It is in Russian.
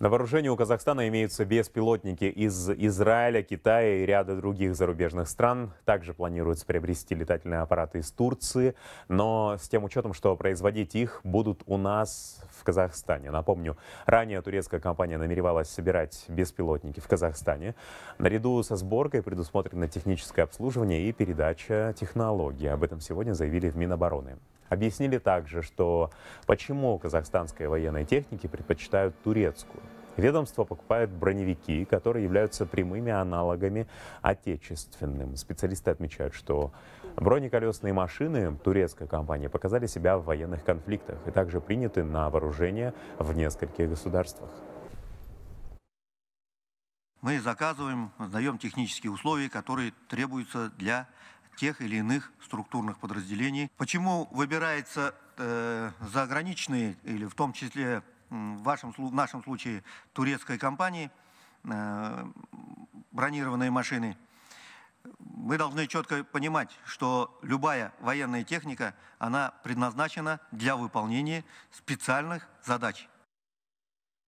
На вооружении у Казахстана имеются беспилотники из Израиля, Китая и ряда других зарубежных стран. Также планируется приобрести летательные аппараты из Турции, но с тем учетом, что производить их будут у нас в Казахстане. Напомню, ранее турецкая компания намеревалась собирать беспилотники в Казахстане. Наряду со сборкой предусмотрено техническое обслуживание и передача технологий. Об этом сегодня заявили в Минобороны. Объяснили также, что почему казахстанской военной техники предпочитают турецкую. Ведомство покупает броневики, которые являются прямыми аналогами отечественным. Специалисты отмечают, что бронеколесные машины турецкой компании показали себя в военных конфликтах и также приняты на вооружение в нескольких государствах. Мы заказываем, сдаем технические условия, которые требуются для тех или иных структурных подразделений. Почему выбирается э, заграничные или в том числе в, вашем, в нашем случае турецкой компании э, бронированные машины? Мы должны четко понимать, что любая военная техника, она предназначена для выполнения специальных задач.